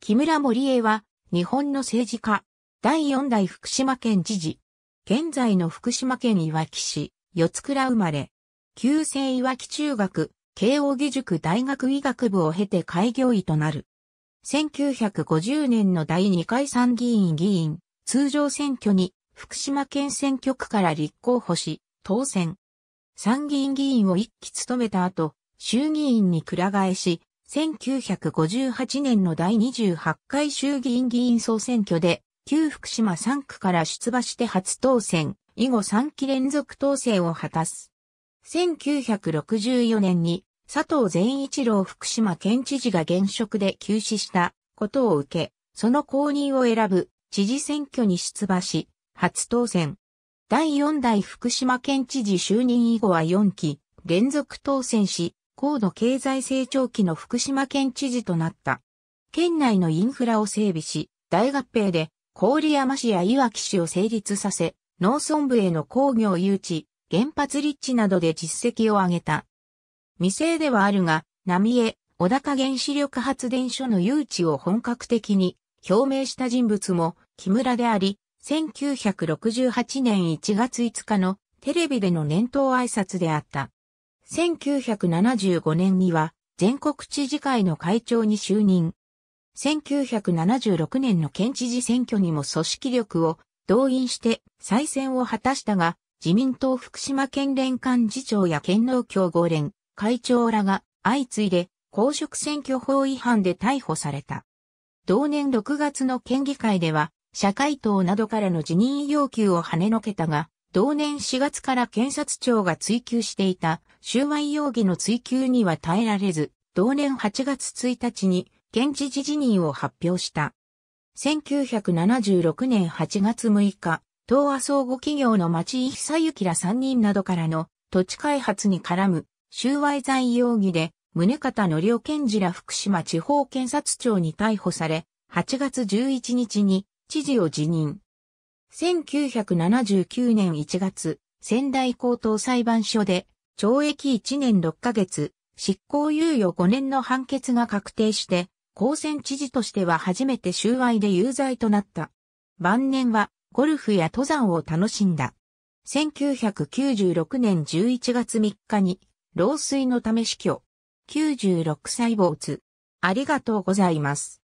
木村森江は、日本の政治家、第四代福島県知事。現在の福島県いわき市、四倉生まれ。旧制いわき中学、慶応義塾大学医学部を経て開業医となる。1950年の第2回参議院議員、通常選挙に、福島県選挙区から立候補し、当選。参議院議員を一期務めた後、衆議院に倉返替えし、1958年の第28回衆議院議員総選挙で、旧福島3区から出馬して初当選、以後3期連続当選を果たす。1964年に佐藤善一郎福島県知事が現職で休止したことを受け、その公認を選ぶ知事選挙に出馬し、初当選。第4代福島県知事就任以後は4期連続当選し、高度経済成長期の福島県知事となった。県内のインフラを整備し、大合併で郡山市やいわき市を成立させ、農村部への工業誘致、原発立地などで実績を上げた。未成ではあるが、浪江、小高原子力発電所の誘致を本格的に表明した人物も木村であり、1968年1月5日のテレビでの年頭挨拶であった。1975年には全国知事会の会長に就任。1976年の県知事選挙にも組織力を動員して再選を果たしたが、自民党福島県連幹事長や県農協合連会長らが相次いで公職選挙法違反で逮捕された。同年6月の県議会では、社会党などからの辞任要求を跳ねのけたが、同年4月から検察庁が追及していた収賄容疑の追及には耐えられず、同年8月1日に県知事辞任を発表した。1976年8月6日、東亜総合企業の町井久幸ら3人などからの土地開発に絡む収賄罪容疑で、宗方則夫検事ら福島地方検察庁に逮捕され、8月11日に知事を辞任。1979年1月、仙台高等裁判所で、懲役1年6ヶ月、執行猶予5年の判決が確定して、高専知事としては初めて収賄で有罪となった。晩年は、ゴルフや登山を楽しんだ。1996年11月3日に、老衰のため死去。96歳没。ありがとうございます。